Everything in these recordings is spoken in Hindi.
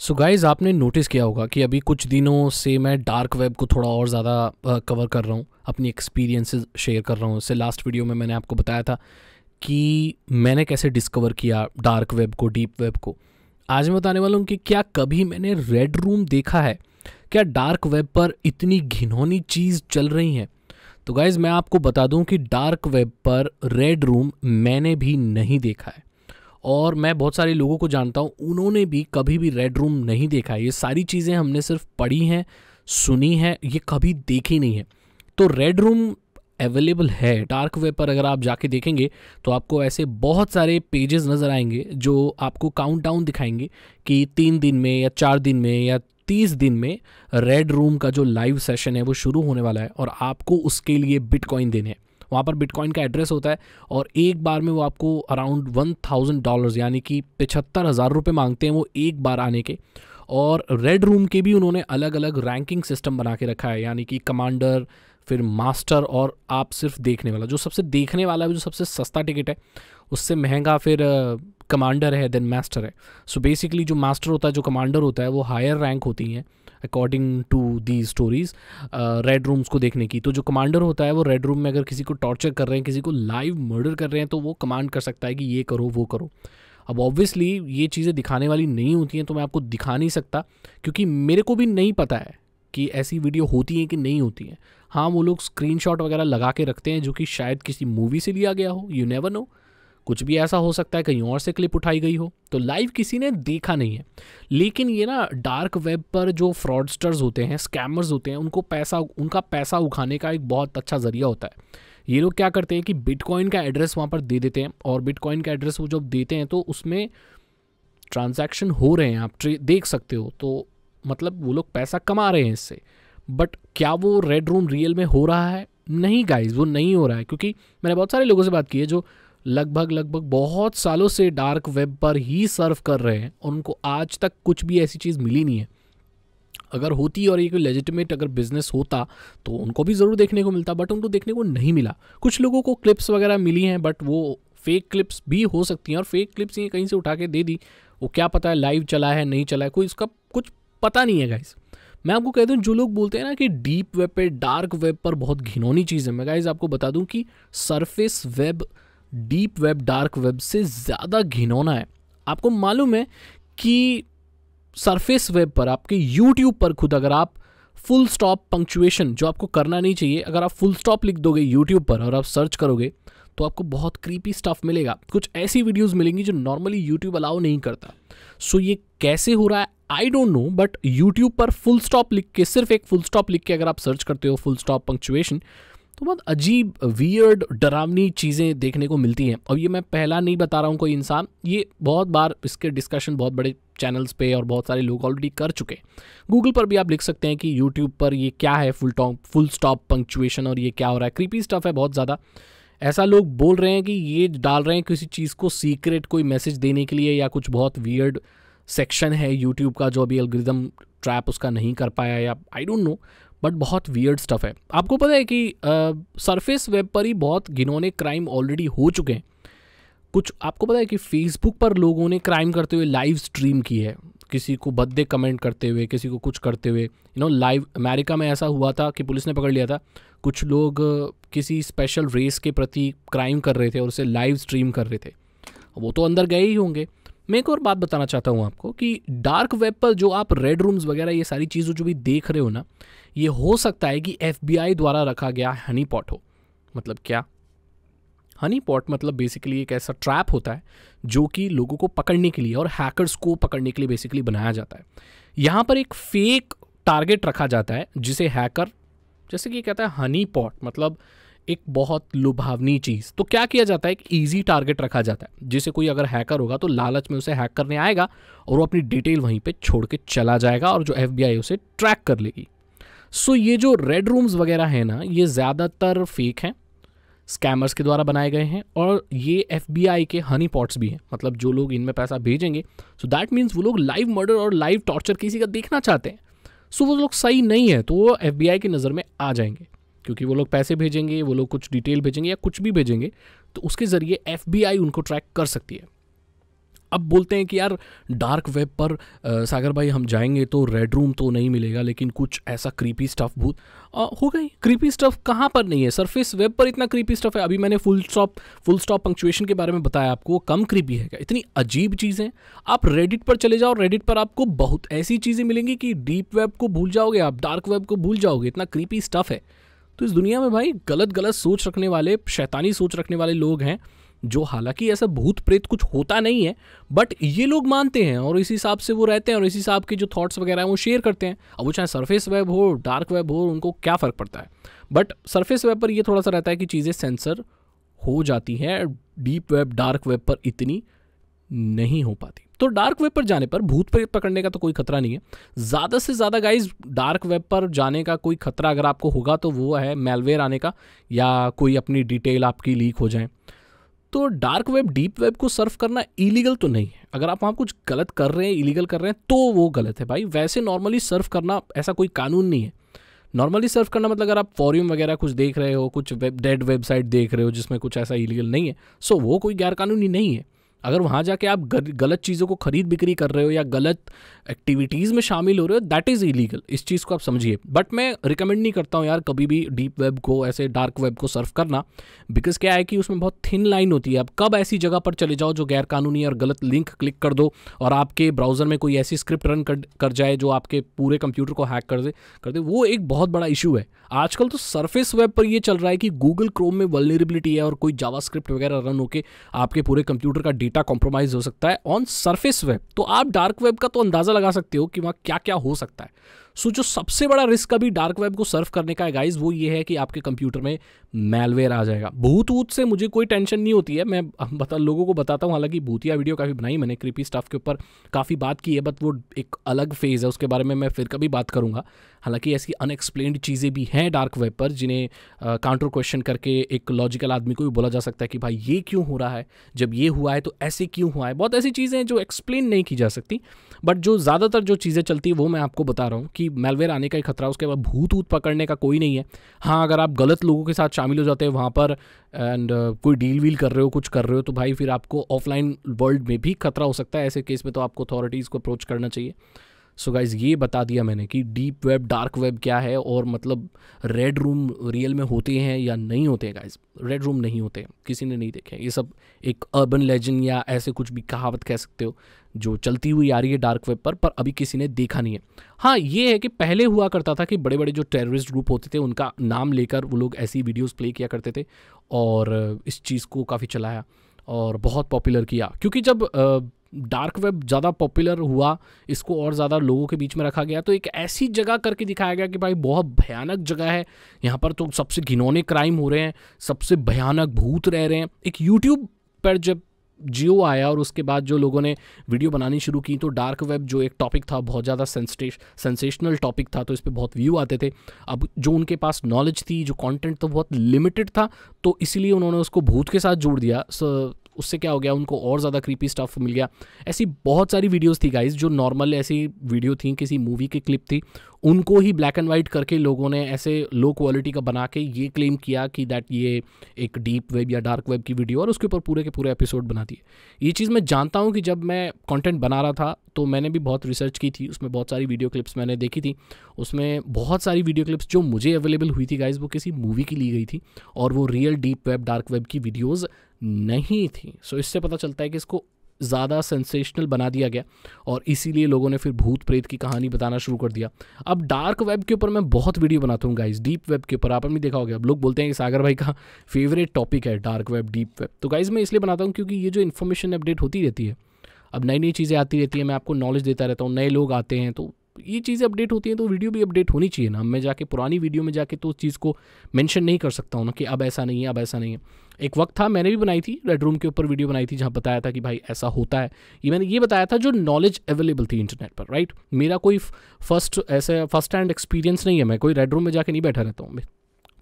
सो so गाइज़ आपने नोटिस किया होगा कि अभी कुछ दिनों से मैं डार्क वेब को थोड़ा और ज़्यादा कवर कर रहा हूँ अपनी एक्सपीरियंसेस शेयर कर रहा हूँ इससे लास्ट वीडियो में मैंने आपको बताया था कि मैंने कैसे डिस्कवर किया डार्क वेब को डीप वेब को आज मैं बताने वाला हूँ कि क्या कभी मैंने रेड रूम देखा है क्या डार्क वेब पर इतनी घिनौनी चीज़ चल रही हैं तो गाइज़ मैं आपको बता दूँ कि डार्क वेब पर रेड रूम मैंने भी नहीं देखा है और मैं बहुत सारे लोगों को जानता हूँ उन्होंने भी कभी भी रेड रूम नहीं देखा ये सारी चीज़ें हमने सिर्फ पढ़ी हैं सुनी है ये कभी देखी नहीं है तो रेड रूम अवेलेबल है डार्क वेब पर अगर आप जाके देखेंगे तो आपको ऐसे बहुत सारे पेजेस नज़र आएंगे जो आपको काउंट डाउन दिखाएंगे कि तीन दिन में या चार दिन में या तीस दिन में रेड रूम का जो लाइव सेशन है वो शुरू होने वाला है और आपको उसके लिए बिटकॉइन देने हैं वहाँ पर बिटकॉइन का एड्रेस होता है और एक बार में वो आपको अराउंड वन थाउजेंड डॉलर्स यानी कि पचहत्तर हज़ार रुपये मांगते हैं वो एक बार आने के और रेड रूम के भी उन्होंने अलग अलग रैंकिंग सिस्टम बना के रखा है यानी कि कमांडर फिर मास्टर और आप सिर्फ देखने वाला जो सबसे देखने वाला है जो सबसे सस्ता टिकट है उससे महंगा फिर कमांडर है देन मास्टर है सो so बेसिकली जो मास्टर होता है जो कमांडर होता है वो हायर रैंक होती हैं according to the stories red rooms को देखने की तो जो कमांडर होता है वो रेड रूम में अगर किसी को टॉर्चर कर रहे हैं किसी को लाइव मर्डर कर रहे हैं तो वो कमांड कर सकता है कि ये करो वो करो अब ऑब्वियसली ये चीज़ें दिखाने वाली नहीं होती हैं तो मैं आपको दिखा नहीं सकता क्योंकि मेरे को भी नहीं पता है कि ऐसी वीडियो होती हैं कि नहीं होती हैं हाँ वो लोग स्क्रीनशॉट वगैरह लगा के रखते हैं जो कि शायद किसी मूवी से लिया गया हो यू नेवर नो कुछ भी ऐसा हो सकता है कहीं और से क्लिप उठाई गई हो तो लाइव किसी ने देखा नहीं है लेकिन ये ना डार्क वेब पर जो फ्रॉडस्टर्स होते हैं स्कैमर्स होते हैं उनको पैसा उनका पैसा उठाने का एक बहुत अच्छा ज़रिया होता है ये लोग क्या करते हैं कि बिटकॉइन का एड्रेस वहाँ पर दे देते हैं और बिटकॉइन का एड्रेस वो जब देते हैं तो उसमें ट्रांजैक्शन हो रहे हैं आप देख सकते हो तो मतलब वो लोग पैसा कमा रहे हैं इससे बट क्या वो रेड रूम रियल में हो रहा है नहीं गाइज वो नहीं हो रहा है क्योंकि मैंने बहुत सारे लोगों से बात की है जो लगभग लगभग बहुत सालों से डार्क वेब पर ही सर्व कर रहे हैं उनको आज तक कुछ भी ऐसी चीज़ मिली नहीं है अगर होती और ये कोई लेजिटिमेट अगर बिजनेस होता तो उनको भी ज़रूर देखने को मिलता बट उनको देखने को नहीं मिला कुछ लोगों को क्लिप्स वगैरह मिली हैं बट वो फेक क्लिप्स भी हो सकती हैं और फेक क्लिप्स ये कहीं से उठा के दे दी वो क्या पता है लाइव चला है नहीं चला है कोई इसका कुछ पता नहीं है गाइज़ मैं आपको कह दूँ जो लोग बोलते हैं ना कि डीप वेब पर डार्क वेब पर बहुत घिनौनी चीज़ है मैं गाइज आपको बता दूँ कि surface web deep web dark web से ज़्यादा घिनौना है आपको मालूम है कि सरफेस वेब पर आपके यूट्यूब पर खुद अगर आप फुल स्टॉप पंक्चुएशन जो आपको करना नहीं चाहिए अगर आप फुल स्टॉप लिख दोगे यूट्यूब पर और आप सर्च करोगे तो आपको बहुत क्रीपी स्टफ मिलेगा कुछ ऐसी वीडियोस मिलेंगी जो नॉर्मली यूट्यूब अलाउ नहीं करता सो so ये कैसे हो रहा है I don't know but YouTube पर फुल स्टॉप लिख के सिर्फ एक फुल स्टॉप लिख के अगर आप सर्च करते हो फुल स्टॉप पंक्चुएशन तो बहुत अजीब वियर्ड डरावनी चीज़ें देखने को मिलती हैं और ये मैं पहला नहीं बता रहा हूँ कोई इंसान ये बहुत बार इसके डिस्कशन बहुत बड़े चैनल्स पे और बहुत सारे लोग ऑलरेडी कर चुके हैं गूगल पर भी आप लिख सकते हैं कि यूट्यूब पर ये क्या है full top full stop punctuation और ये क्या हो रहा है क्रीपी स्टफ है बहुत ज़्यादा ऐसा लोग बोल रहे हैं कि ये डाल रहे हैं किसी चीज़ को सीक्रेट कोई मैसेज देने के लिए या कुछ बहुत वियर्ड सेक्शन है यूट्यूब का जो अभी एल्ग्रिदम ट्रैप उसका नहीं कर पाया या आई डोंट नो बट बहुत वियर्ड स्टफ है आपको पता है कि सरफेस वेब पर ही बहुत घिनौने क्राइम ऑलरेडी हो चुके हैं कुछ आपको पता है कि फेसबुक पर लोगों ने क्राइम करते हुए लाइव स्ट्रीम की है किसी को भद्दे कमेंट करते हुए किसी को कुछ करते हुए यू नो लाइव अमेरिका में ऐसा हुआ था कि पुलिस ने पकड़ लिया था कुछ लोग किसी स्पेशल रेस के प्रति क्राइम कर रहे थे और उसे लाइव स्ट्रीम कर रहे थे वो तो अंदर गए ही होंगे मैं एक और बात बताना चाहता हूँ आपको कि डार्क वेब पर जो आप रेड रूम्स वगैरह ये सारी चीज़ों जो भी देख रहे हो ना ये हो सकता है कि एफ द्वारा रखा गया हनी पॉट हो मतलब क्या हनी पॉट मतलब बेसिकली एक ऐसा ट्रैप होता है जो कि लोगों को पकड़ने के लिए और हैकर्स को पकड़ने के लिए बेसिकली बनाया जाता है यहाँ पर एक फेक टारगेट रखा जाता है जिसे हैकर जैसे कि कहता है हनी पॉट मतलब एक बहुत लुभावनी चीज़ तो क्या किया जाता है एक ईजी टारगेट रखा जाता है जिसे कोई अगर हैकर होगा तो लालच में उसे हैक करने आएगा और वो अपनी डिटेल वहीं पे छोड़ के चला जाएगा और जो एफ उसे ट्रैक कर लेगी सो ये जो रेड रूम्स वगैरह हैं ना ये ज़्यादातर फेक हैं स्कैमर्स के द्वारा बनाए गए हैं और ये एफ के हनी पॉट्स भी हैं मतलब जो लोग इनमें पैसा भेजेंगे सो दैट मीन्स वो लोग लाइव मर्डर और लाइव टॉर्चर किसी का देखना चाहते हैं सो वो लोग सही नहीं है तो वो एफ की नज़र में आ जाएंगे क्योंकि वो लोग पैसे भेजेंगे वो लोग कुछ डिटेल भेजेंगे या कुछ भी भेजेंगे तो उसके ज़रिए एफ उनको ट्रैक कर सकती है अब बोलते हैं कि यार डार्क वेब पर आ, सागर भाई हम जाएंगे तो रेड रूम तो नहीं मिलेगा लेकिन कुछ ऐसा क्रीपी स्टफ भूत हो गई क्रीपी स्टफ कहाँ पर नहीं है सरफेस वेब पर इतना क्रीपी स्टफ है अभी मैंने full stop full stop punctuation के बारे में बताया आपको वो कम क्रीपी है क्या इतनी अजीब चीज़ें आप रेडिट पर चले जाओ रेडिट पर आपको बहुत ऐसी चीज़ें मिलेंगी कि डीप वेब को भूल जाओगे आप डार्क वेब को भूल जाओगे इतना क्रीपी स्टफ है तो इस दुनिया में भाई गलत गलत सोच रखने वाले शैतानी सोच रखने वाले लोग हैं जो हालांकि ऐसा भूत प्रेत कुछ होता नहीं है बट ये लोग मानते हैं और इसी हिसाब से वो रहते हैं और इस हिसाब के जो थाट्स वगैरह हैं वो शेयर करते हैं अब वो चाहे सरफेस वेब हो डार्क वेब हो उनको क्या फ़र्क पड़ता है बट सरफेस वेब पर ये थोड़ा सा रहता है कि चीज़ें सेंसर हो जाती हैं डीप वेब डार्क वेब पर इतनी नहीं हो पाती तो डार्क वेब पर जाने पर भूत प्रेत पकड़ने का तो कोई खतरा नहीं है ज़्यादा से ज़्यादा गाइज डार्क वेब पर जाने का कोई खतरा अगर आपको होगा तो वो है मेलवेयर आने का या कोई अपनी डिटेल आपकी लीक हो जाए तो डार्क वेब डीप वेब को सर्फ करना इलीगल तो नहीं है अगर आप वहाँ कुछ गलत कर रहे हैं इलीगल कर रहे हैं तो वो गलत है भाई वैसे नॉर्मली सर्फ करना ऐसा कोई कानून नहीं है नॉर्मली सर्फ करना मतलब अगर आप फॉरियम वगैरह कुछ देख रहे हो कुछ वेब डेड वेबसाइट देख रहे हो जिसमें कुछ ऐसा इलीगल नहीं है सो वो कोई गैरकानूनी नहीं है अगर वहाँ जाके आप गलत चीज़ों को खरीद बिक्री कर रहे हो या गलत एक्टिविटीज़ में शामिल हो रहे हो दैट इज़ इलीगल इस चीज़ को आप समझिए बट मैं रिकमेंड नहीं करता हूँ यार कभी भी डीप वेब को ऐसे डार्क वेब को सर्फ करना बिकॉज क्या है कि उसमें बहुत थिन लाइन होती है आप कब ऐसी जगह पर चले जाओ जो गैरकानूनी और गलत लिंक क्लिक कर दो और आपके ब्राउज़र में कोई ऐसी स्क्रिप्ट रन कर, कर जाए जो आपके पूरे कंप्यूटर को हैक कर दे कर दे वो एक बहुत बड़ा इशू है आजकल तो सर्फेस वेब पर ये चल रहा है कि गूगल क्रोम में वलनरेबिलिटी है और कोई जावा वगैरह रन होकर आपके पूरे कंप्यूटर का डेटा कॉम्प्रोमाइज हो सकता है ऑन सरफेस वेब तो आप डार्क वेब का तो अंदाज़ा लगा सकते हो कि वहाँ क्या क्या हो सकता है सो जो सबसे बड़ा रिस्क अभी डार्क वेब को सर्व करने का है गाइज वो ये है कि आपके कंप्यूटर में मेलवेयर आ जाएगा भूत वूत से मुझे कोई टेंशन नहीं होती है मैं बता लोगों को बताता हूँ हालांकि भूतिया वीडियो काफ़ी बनाई मैंने कृपी स्टाफ के ऊपर काफ़ी बात की है बट वो एक अलग फेज़ है उसके बारे में मैं फिर कभी बात करूँगा हालांकि ऐसी अनएक्सप्लेन्ड चीज़ें भी हैं डार्क वेब पर जिन्हें काउंटर क्वेश्चन करके एक लॉजिकल आदमी को भी बोला जा सकता है कि भाई ये क्यों हो रहा है जब ये हुआ है तो ऐसे क्यों हुआ है बहुत ऐसी चीज़ें हैं जो एक्सप्लेन नहीं की जा सकती बट जो ज़्यादातर जो चीज़ें चलती है वो मैं आपको बता रहा हूँ कि मेलवेयर आने का ही खतरा उसके बाद भूत ऊत पकड़ने का कोई नहीं है हाँ अगर आप गलत लोगों के साथ शामिल हो जाते हैं वहाँ पर एंड uh, कोई डील वील कर रहे हो कुछ कर रहे हो तो भाई फिर आपको ऑफलाइन वर्ल्ड में भी खतरा हो सकता है ऐसे केस में तो आपको अथॉरिटीज़ को अप्रोच करना चाहिए सो गाइज ये बता दिया मैंने कि डीप वेब डार्क वेब क्या है और मतलब रेड रूम रियल में होते हैं या नहीं होते हैं गाइज रेड रूम नहीं होते किसी ने नहीं देखे ये सब एक अर्बन लेजेंड या ऐसे कुछ भी कहावत कह सकते हो जो चलती हुई आ रही है डार्क वेब पर पर अभी किसी ने देखा नहीं है हाँ ये है कि पहले हुआ करता था कि बड़े बड़े जो टेररिस्ट ग्रुप होते थे उनका नाम लेकर वो लोग ऐसी वीडियोज़ प्ले किया करते थे और इस चीज़ को काफ़ी चलाया और बहुत पॉपुलर किया क्योंकि जब डार्क वेब ज़्यादा पॉपुलर हुआ इसको और ज़्यादा लोगों के बीच में रखा गया तो एक ऐसी जगह करके दिखाया गया कि भाई बहुत भयानक जगह है यहाँ पर तो सबसे घिनौने क्राइम हो रहे हैं सबसे भयानक भूत रह रहे हैं एक यूट्यूब पर जब जियो आया और उसके बाद जो लोगों ने वीडियो बनानी शुरू की तो डार्क वेब जो एक टॉपिक था बहुत ज़्यादा सेंसेशनल टॉपिक था तो इस पर बहुत व्यू आते थे अब जो उनके पास नॉलेज थी जो कंटेंट तो बहुत लिमिटेड था तो इसीलिए उन्होंने उसको भूत के साथ जोड़ दिया उससे क्या हो गया उनको और ज़्यादा क्रीपी स्टफ मिल गया ऐसी बहुत सारी वीडियोज़ थी गाइज जो नॉर्मल ऐसी वीडियो थी किसी मूवी की क्लिप थी उनको ही ब्लैक एंड वाइट करके लोगों ने ऐसे लो क्वालिटी का बना के ये क्लेम किया कि दैट ये एक डीप वेब या डार्क वेब की वीडियो और उसके ऊपर पूरे के पूरे एपिसोड बना दिए ये चीज़ मैं जानता हूँ कि जब मैं कंटेंट बना रहा था तो मैंने भी बहुत रिसर्च की थी उसमें बहुत सारी वीडियो क्लिप्स मैंने देखी थी उसमें बहुत सारी वीडियो क्लिप्स जो मुझे अवेलेबल हुई थी गाइज वो किसी मूवी की ली गई थी और वो real deep web dark web की वीडियोज़ नहीं थी सो so, इससे पता चलता है कि इसको ज़्यादा सेंसेशनल बना दिया गया और इसीलिए लोगों ने फिर भूत प्रेत की कहानी बताना शुरू कर दिया अब डार्क वेब के ऊपर मैं बहुत वीडियो बनाता हूँ गाइज डीप वेब के ऊपर आपने भी देखा होगा अब लोग बोलते हैं कि सागर भाई का फेवरेट टॉपिक है डार्क वेब डीप वेब तो गाइज मैं इसलिए बनाता हूँ क्योंकि ये जो इन्फॉर्मेशन अपडेट होती रहती है अब नई नई चीज़ें आती रहती हैं मैं आपको नॉलेज देता रहता हूँ नए लोग आते हैं तो ये चीज़ें अपडेट होती हैं तो वीडियो भी अपडेट होनी चाहिए ना मैं जाके पुरानी वीडियो में जाके तो उस चीज़ को मेंशन नहीं कर सकता हूँ ना कि अब ऐसा नहीं है अब ऐसा नहीं है एक वक्त था मैंने भी बनाई थी रेड रूम के ऊपर वीडियो बनाई थी जहाँ बताया था कि भाई ऐसा होता है ये मैंने ये बताया था जो नॉलेज अवेलेबल थी इंटरनेट पर राइट मेरा कोई फर्स्ट ऐसे फर्स्ट हैंड एक्सपीरियंस नहीं है मैं कोई रेड रूम में जाके नहीं बैठा रहता हूँ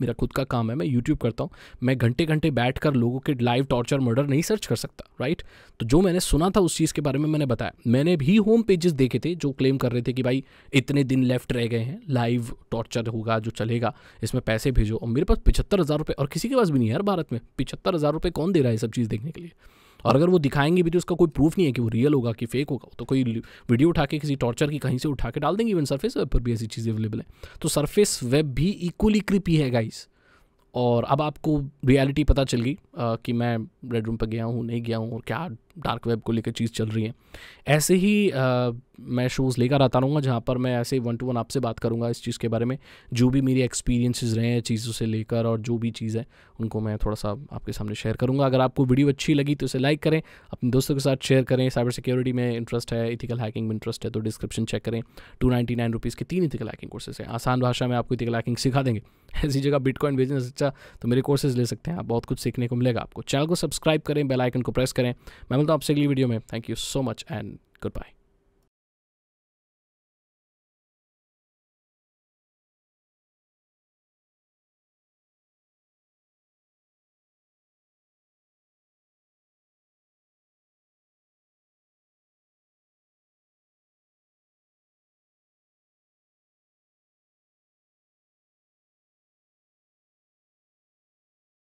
मेरा खुद का काम है मैं यूट्यूब करता हूँ मैं घंटे घंटे बैठ कर लोगों के लाइव टॉर्चर मर्डर नहीं सर्च कर सकता राइट तो जो मैंने सुना था उस चीज़ के बारे में मैंने बताया मैंने भी होम पेजेस देखे थे जो क्लेम कर रहे थे कि भाई इतने दिन लेफ्ट रह गए हैं लाइव टॉर्चर होगा जो चलेगा इसमें पैसे भेजो और मेरे पास पिछहत्तर हज़ार रुपये और किसी के पास भी नहीं है यार भारत में पिछहत्तर हज़ार रुपये कौन दे रहा है सब चीज़ देखने के लिए और अगर वो दिखाएंगे भी तो उसका कोई प्रूफ नहीं है कि वो रियल होगा कि फेक होगा तो कोई वीडियो उठा के किसी टॉर्चर की कहीं से उठा के डाल देंगे इवन सर्फेस वेब पर भी ऐसी चीज़ें अवेलेबल हैं तो सर्फेस वेब भी इक्वली क्रिपी है गाइस और अब आपको रियलिटी पता चल गई कि मैं बेडरूम पर गया हूँ नहीं गया हूँ और क्या डार्क वेब को लेकर चीज़ चल रही है ऐसे ही आ, मैं शोज़ लेकर आता रहूँगा जहाँ पर मैं ऐसे वन टू वन आपसे बात करूँगा इस चीज़ के बारे में जो भी मेरी एक्सपीरियंसेस रहे हैं चीज़ों से लेकर और जो भी चीज़ है उनको मैं थोड़ा सा आपके सामने शेयर करूँगा अगर आपको वीडियो अच्छी लगी तो इसे लाइक करें अपने दोस्तों के साथ शेयर करें साइबर सिक्योरिटी में इंटरेस्ट है इथिकल हैकिंग में इंटरेस्ट है तो डिस्क्रिप्शन चेक करें टू नाइन्टी नाइन रुपीज़ के तीन इथिकल हैकिंग कोर्सेज हैं आसान भाषा में आपको इथिकल हैकिंग सिखा देंगे ऐसी जगह बिटकॉइन बिजनेस अच्छा तो मेरे कोर्सेज ले सकते हैं आप बहुत कुछ सीखने को मिलेगा आपको चैनल को सब्सक्राइब करें बेलाइकन को प्रेस करें मैं मिलता हूँ आपसे अगली वीडियो में thank you so much and good bye